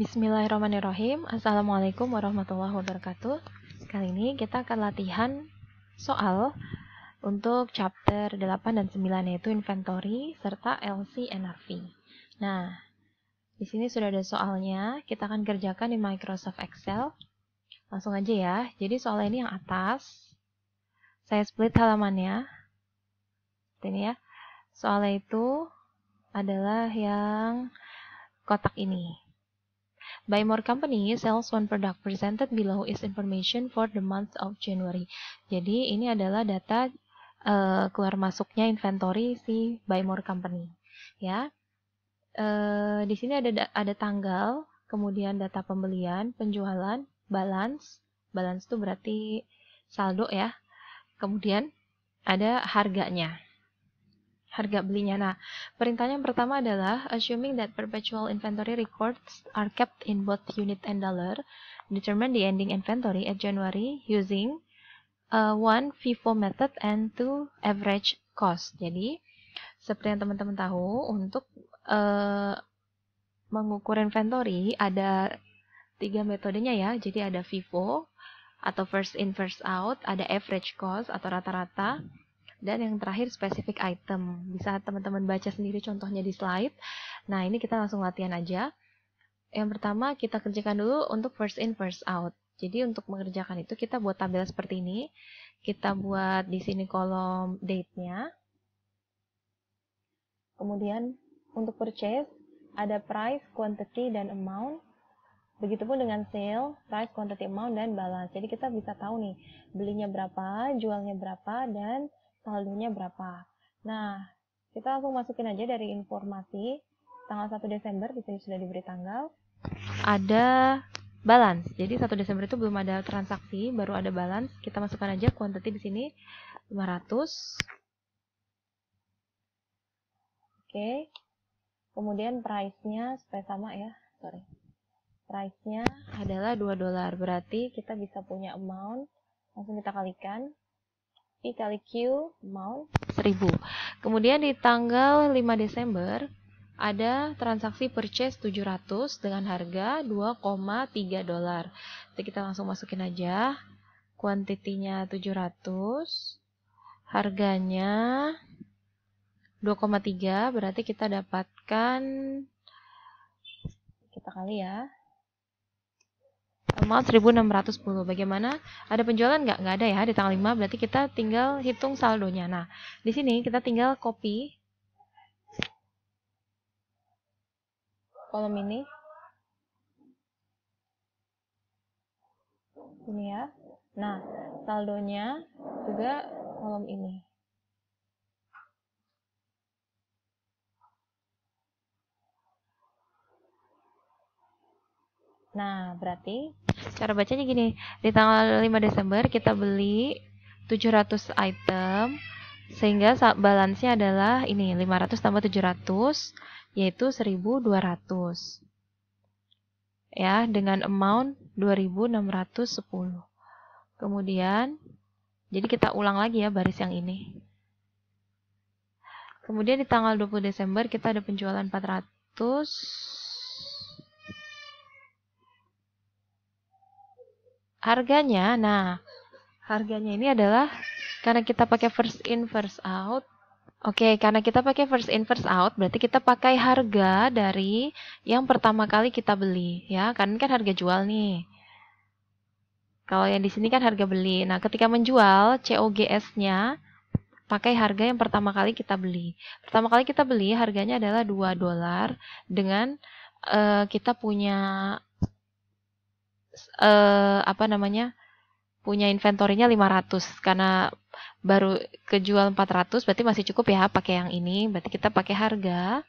Bismillahirrahmanirrahim. Assalamualaikum warahmatullahi wabarakatuh. Kali ini kita akan latihan soal untuk chapter 8 dan 9 yaitu inventory serta LC NRV. Nah, di sini sudah ada soalnya, kita akan kerjakan di Microsoft Excel. Langsung aja ya. Jadi soal ini yang atas. Saya split halamannya. Ini ya. Soalnya itu adalah yang kotak ini. By more company, sales one product presented below is information for the month of January. Jadi ini adalah data uh, keluar masuknya inventory si by more company. Ya, uh, di sini ada ada tanggal, kemudian data pembelian, penjualan, balance. Balance itu berarti saldo ya. Kemudian ada harganya harga belinya. Nah, perintahnya yang pertama adalah assuming that perpetual inventory records are kept in both unit and dollar, determine the ending inventory at January using uh, one FIFO method and two average cost. Jadi, seperti yang teman-teman tahu, untuk uh, mengukur inventory ada tiga metodenya ya. Jadi ada FIFO atau first in first out, ada average cost atau rata-rata, dan yang terakhir spesifik item. Bisa teman-teman baca sendiri contohnya di slide. Nah, ini kita langsung latihan aja. Yang pertama kita kerjakan dulu untuk first in first out. Jadi untuk mengerjakan itu kita buat tabel seperti ini. Kita buat di sini kolom date-nya. Kemudian untuk purchase ada price, quantity, dan amount. Begitupun dengan sale, price, quantity, amount, dan balance. Jadi kita bisa tahu nih belinya berapa, jualnya berapa, dan saldonya berapa. Nah, kita langsung masukin aja dari informasi tanggal 1 Desember di sini sudah diberi tanggal. Ada balance. Jadi 1 Desember itu belum ada transaksi, baru ada balance. Kita masukkan aja quantity di sini 500. Oke. Kemudian price-nya supaya sama ya. Sorry. Price-nya adalah 2 dolar. Berarti kita bisa punya amount langsung kita kalikan kali Q mau 1000. Kemudian di tanggal 5 Desember ada transaksi purchase 700 dengan harga 2,3 dolar. Jadi kita langsung masukin aja. Kuantitinya 700. Harganya 2,3 berarti kita dapatkan kita kali ya tanggal 1610. Bagaimana? Ada penjualan nggak? Nggak ada ya di tanggal 5, berarti kita tinggal hitung saldonya. Nah, di sini kita tinggal copy kolom ini. Ini ya. Nah, saldonya juga kolom ini. Nah, berarti Cara bacanya gini, di tanggal 5 Desember kita beli 700 item sehingga balance-nya adalah ini 500 tambah 700 yaitu 1200 ya dengan amount 2610 kemudian jadi kita ulang lagi ya baris yang ini kemudian di tanggal 20 Desember kita ada penjualan 400 harganya nah harganya ini adalah karena kita pakai first in first out Oke, okay, karena kita pakai first in first out, berarti kita pakai harga dari yang pertama kali kita beli, ya. Karena kan harga jual nih. Kalau yang di sini kan harga beli. Nah, ketika menjual COGS-nya pakai harga yang pertama kali kita beli. Pertama kali kita beli harganya adalah 2 dolar dengan uh, kita punya uh, apa namanya punya inventorinya 500 karena baru kejual 400 berarti masih cukup ya pakai yang ini berarti kita pakai harga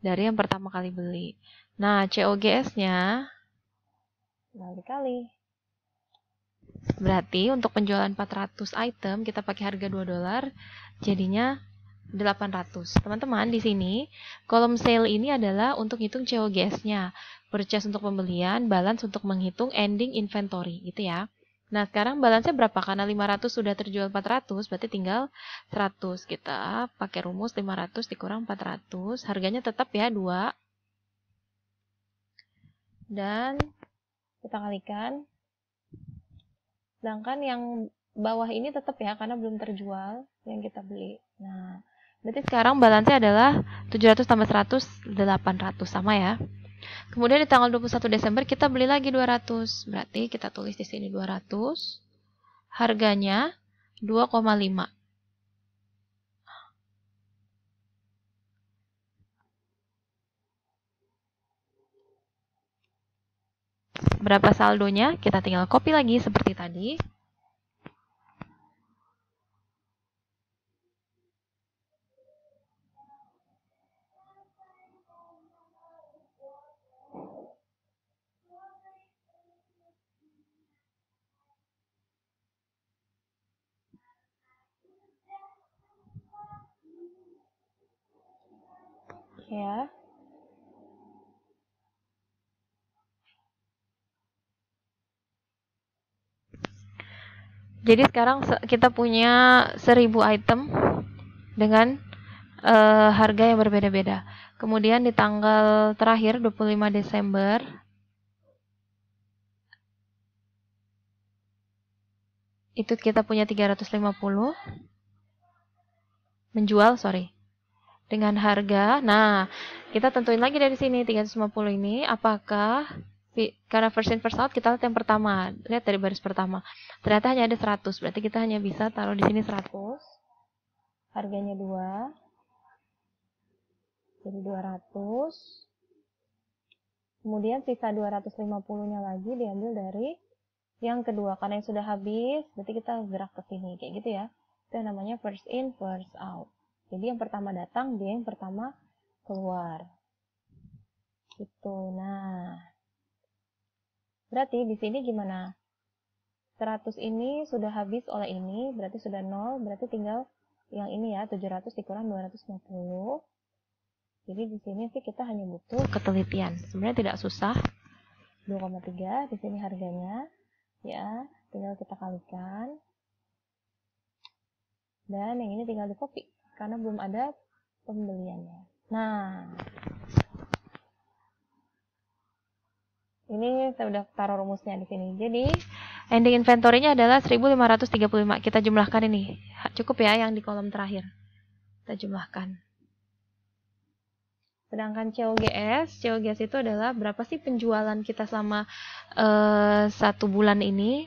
dari yang pertama kali beli nah COGS-nya kali kali berarti untuk penjualan 400 item kita pakai harga 2 dolar jadinya 800. Teman-teman, di sini kolom sale ini adalah untuk hitung COGS-nya. Purchase untuk pembelian, balance untuk menghitung ending inventory gitu ya. Nah, sekarang balance berapa? Karena 500 sudah terjual 400, berarti tinggal 100. Kita pakai rumus 500 dikurang 400. Harganya tetap ya 2. Dan kita kalikan. Sedangkan yang bawah ini tetap ya, karena belum terjual yang kita beli. Nah, Berarti sekarang balance adalah 700 tambah 100, 800 sama ya. Kemudian di tanggal 21 Desember kita beli lagi 200. Berarti kita tulis di sini 200. Harganya 2,5. Berapa saldonya? Kita tinggal copy lagi seperti tadi. ya. Jadi sekarang kita punya 1000 item dengan uh, harga yang berbeda-beda. Kemudian di tanggal terakhir 25 Desember itu kita punya 350 menjual, sorry, dengan harga. Nah, kita tentuin lagi dari sini 350 ini apakah karena first in first out kita lihat yang pertama, lihat dari baris pertama. Ternyata hanya ada 100, berarti kita hanya bisa taruh di sini 100. Harganya 2. Jadi 200. Kemudian sisa 250-nya lagi diambil dari yang kedua karena yang sudah habis, berarti kita gerak ke sini kayak gitu ya. Itu namanya first in first out. Jadi yang pertama datang dia yang pertama keluar. Gitu. Nah, berarti di sini gimana? 100 ini sudah habis oleh ini, berarti sudah 0, berarti tinggal yang ini ya, 700 dikurang 250. Jadi di sini sih kita hanya butuh ketelitian. Sebenarnya tidak susah. 2,3 di sini harganya ya, tinggal kita kalikan. Dan yang ini tinggal di copy karena belum ada pembeliannya. Nah, ini saya udah taruh rumusnya di sini. Jadi ending inventory-nya adalah 1535. Kita jumlahkan ini. Cukup ya yang di kolom terakhir. Kita jumlahkan. Sedangkan COGS, COGS itu adalah berapa sih penjualan kita selama uh, satu bulan ini?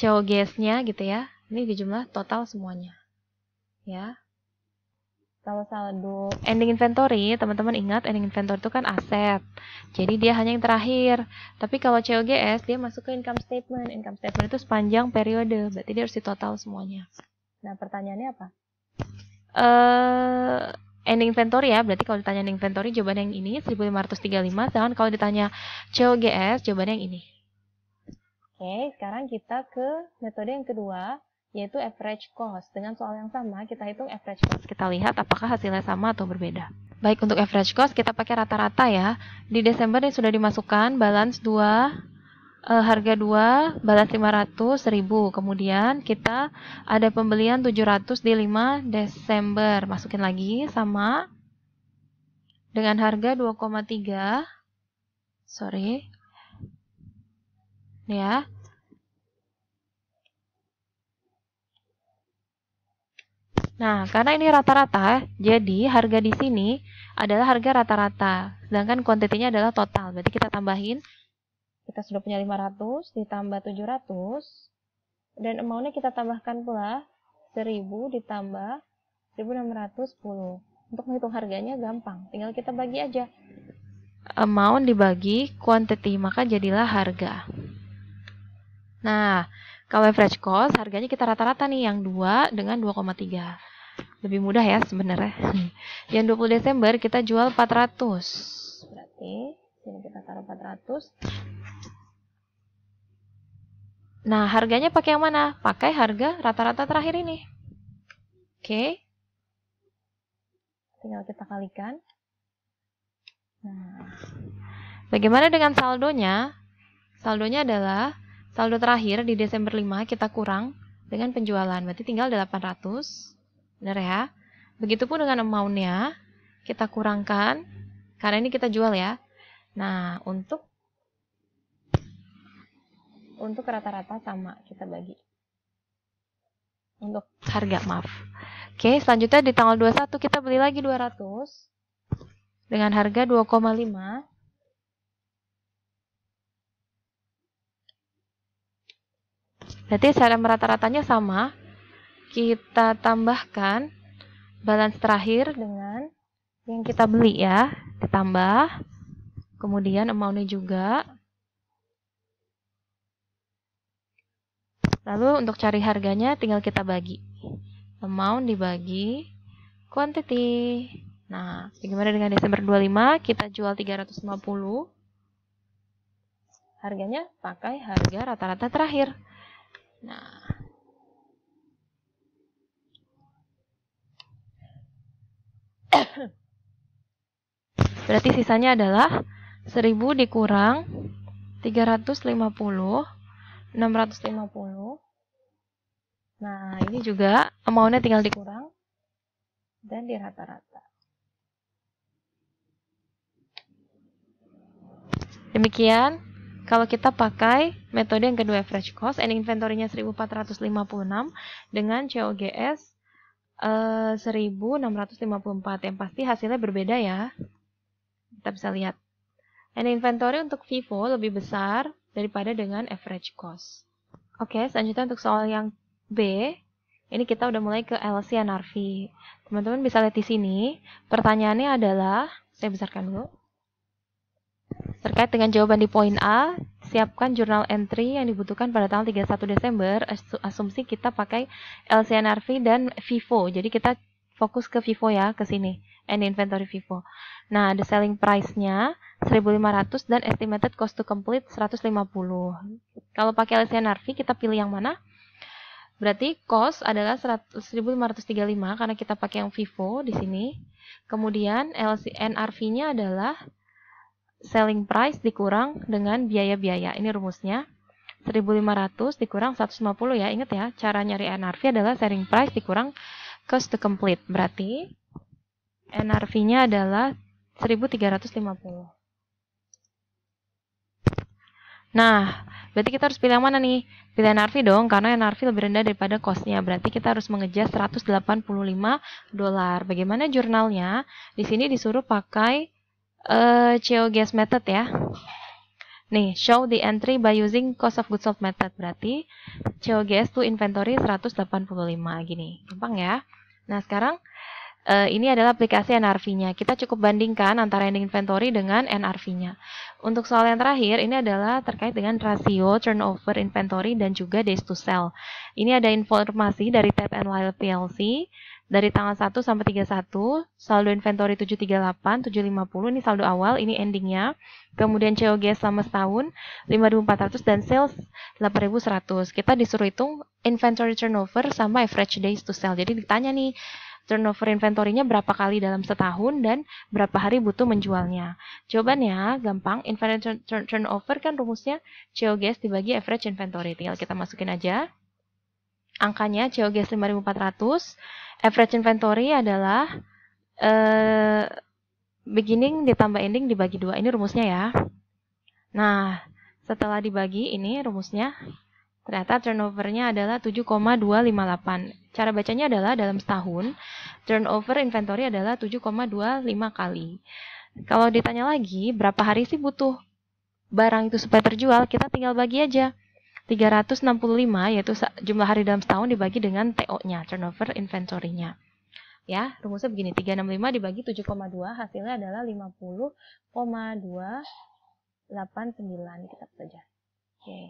COGS-nya gitu ya. Ini dijumlah total semuanya. Ya sama saldo ending inventory teman-teman ingat ending inventory itu kan aset jadi dia hanya yang terakhir tapi kalau COGS dia masuk ke income statement income statement itu sepanjang periode berarti dia harus ditotal semuanya nah pertanyaannya apa uh, ending inventory ya berarti kalau ditanya ending inventory jawaban yang ini 1535 sedangkan kalau ditanya COGS jawaban yang ini oke sekarang kita ke metode yang kedua yaitu average cost. Dengan soal yang sama, kita hitung average cost. Kita lihat apakah hasilnya sama atau berbeda. Baik, untuk average cost kita pakai rata-rata ya. Di Desember yang sudah dimasukkan balance 2, e, eh, harga 2, balance 500, 1000. Kemudian kita ada pembelian 700 di 5 Desember. Masukin lagi sama dengan harga 2,3. Sorry. Ya, Nah, karena ini rata-rata, jadi harga di sini adalah harga rata-rata. Sedangkan kuantitinya adalah total. Berarti kita tambahin, kita sudah punya 500, ditambah 700, dan amountnya kita tambahkan pula 1000 ditambah 1610. Untuk menghitung harganya gampang, tinggal kita bagi aja. Amount dibagi quantity, maka jadilah harga. Nah, kalau average cost, harganya kita rata-rata nih yang 2 dengan 2,3 lebih mudah ya sebenarnya. Yang 20 Desember kita jual 400. Berarti sini kita taruh 400. Nah, harganya pakai yang mana? Pakai harga rata-rata terakhir ini. Oke. Okay. Tinggal kita kalikan. Nah, bagaimana dengan saldonya? Saldonya adalah saldo terakhir di Desember 5 kita kurang dengan penjualan. Berarti tinggal 800 Benar ya? Begitupun dengan amount kita kurangkan, karena ini kita jual ya. Nah, untuk untuk rata-rata sama, kita bagi. Untuk harga, maaf. Oke, selanjutnya di tanggal 21 kita beli lagi 200 dengan harga 2,5. Berarti secara merata-ratanya sama, kita tambahkan balance terakhir dengan yang kita beli ya, ditambah. Kemudian amountnya juga. Lalu untuk cari harganya tinggal kita bagi. Amount dibagi quantity. Nah, bagaimana dengan Desember 25? Kita jual 350. Harganya pakai harga rata-rata terakhir. Nah, Berarti sisanya adalah 1000 dikurang 350 650 Nah, ini juga amountnya tinggal dikurang dan dirata-rata. Demikian, kalau kita pakai metode yang kedua fresh cost and inventory-nya 1456 dengan COGS 1654 eh, yang pasti hasilnya berbeda ya kita bisa lihat and inventory untuk Vivo lebih besar daripada dengan average cost oke okay, selanjutnya untuk soal yang B ini kita udah mulai ke LC Narvi teman-teman bisa lihat di sini pertanyaannya adalah saya besarkan dulu Terkait dengan jawaban di poin A, siapkan jurnal entry yang dibutuhkan pada tanggal 31 Desember. Asumsi kita pakai LCNRV dan FIFO. Jadi kita fokus ke FIFO ya, ke sini. And inventory FIFO. Nah, the selling price-nya 1500 dan estimated cost to complete 150. Kalau pakai LCNRV, kita pilih yang mana? Berarti cost adalah 1535 karena kita pakai yang FIFO di sini. Kemudian LCNRV-nya adalah selling price dikurang dengan biaya-biaya. Ini rumusnya. 1500 dikurang 150 ya. Ingat ya, cara nyari NRV adalah selling price dikurang cost to complete. Berarti NRV-nya adalah 1350. Nah, berarti kita harus pilih yang mana nih? Pilih NRV dong, karena NRV lebih rendah daripada cost-nya. Berarti kita harus mengejar 185 dolar. Bagaimana jurnalnya? Di sini disuruh pakai uh, eh, COGS method ya. Nih, show the entry by using cost of goods sold method. Berarti COGS to inventory 185 gini. Gampang ya. Nah, sekarang uh, ini adalah aplikasi NRV-nya. Kita cukup bandingkan antara ending inventory dengan NRV-nya. Untuk soal yang terakhir, ini adalah terkait dengan rasio turnover inventory dan juga days to sell. Ini ada informasi dari Tab and Lyle PLC dari tanggal 1 sampai 31, saldo inventory 738, 750, ini saldo awal, ini endingnya. Kemudian COGS selama setahun, 5400 dan sales 8100. Kita disuruh hitung inventory turnover sama average days to sell. Jadi ditanya nih, turnover inventory-nya berapa kali dalam setahun dan berapa hari butuh menjualnya. Jawabannya gampang, inventory turnover kan rumusnya COGS dibagi average inventory. Tinggal kita masukin aja angkanya COGS 5400, average inventory adalah eh, beginning ditambah ending dibagi dua. Ini rumusnya ya. Nah, setelah dibagi ini rumusnya, ternyata turnovernya adalah 7,258. Cara bacanya adalah dalam setahun, turnover inventory adalah 7,25 kali. Kalau ditanya lagi, berapa hari sih butuh barang itu supaya terjual, kita tinggal bagi aja. 365 yaitu jumlah hari dalam setahun dibagi dengan TO-nya, turnover inventory-nya. Ya, rumusnya begini, 365 dibagi 7,2 hasilnya adalah 50,289 kita saja. Oke.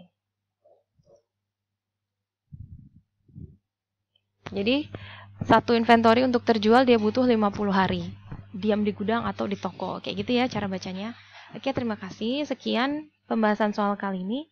Jadi, satu inventory untuk terjual dia butuh 50 hari. Diam di gudang atau di toko. Kayak gitu ya cara bacanya. Oke, terima kasih. Sekian pembahasan soal kali ini.